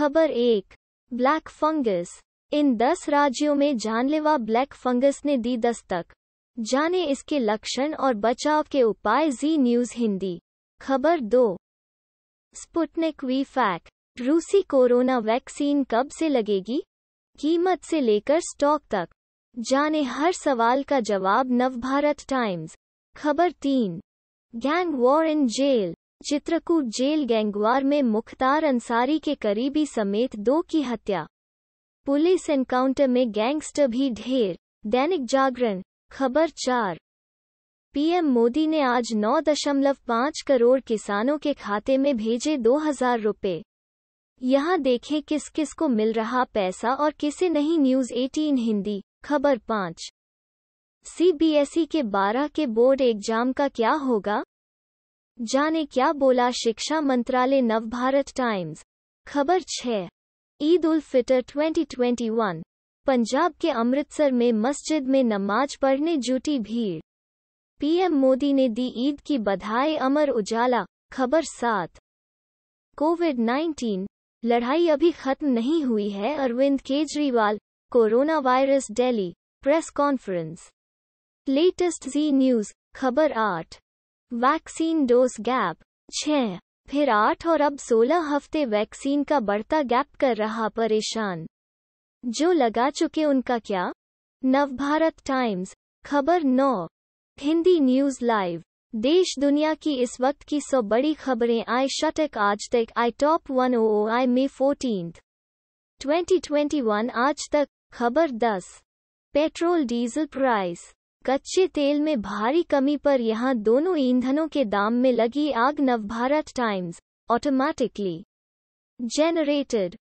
खबर एक black fungus इन दस राज्यों में जानलेवा ब्लैक फंगस ने दी दस्तक जाने इसके लक्षण और बचाव के उपाय जी न्यूज हिंदी खबर दो स्पुटनिक वी फैक रूसी कोरोना वैक्सीन कब से लगेगी कीमत से लेकर स्टॉक तक जाने हर सवाल का जवाब नवभारत टाइम्स खबर तीन gang war in jail Chitrakoot jail gang war में मुख्तार अंसारी के करीबी समेत दो की हत्या पुलिस एनकाउंटर में गैंगस्टर भी ढेर दैनिक जागरण खबर चार पीएम मोदी ने आज 9.5 करोड़ किसानों के खाते में भेजे दो हज़ार रुपये यहाँ देखें किस किस को मिल रहा पैसा और किसे नहीं न्यूज 18 हिंदी खबर पाँच सीबीएसई के 12 के बोर्ड एग्जाम का क्या होगा जाने क्या बोला शिक्षा मंत्रालय नवभारत टाइम्स खबर छः ईद उल फितर 2021 पंजाब के अमृतसर में मस्जिद में नमाज पढ़ने जुटी भीड़ पीएम मोदी ने दी ईद की बधाई अमर उजाला खबर सात कोविड 19 लड़ाई अभी खत्म नहीं हुई है Arvind Kejriwal corona virus daily press conference latest Zee news खबर आठ वैक्सीन डोज गैप छह फिर आठ और अब सोलह हफ्ते वैक्सीन का बढ़ता गैप कर रहा परेशान जो लगा चुके उनका क्या नवभारत टाइम्स खबर नौ हिंदी न्यूज लाइव देश दुनिया की इस वक्त की सौ बड़ी खबरें आई शटक आज तक आई टॉप वन ओ आई May fourteen one Aaj Tak खबर दस पेट्रोल डीजल प्राइस कच्चे तेल में भारी कमी पर यहां दोनों ईंधनों के दाम में लगी आग नवभारत टाइम्स ऑटोमेटिकली जेनरेटेड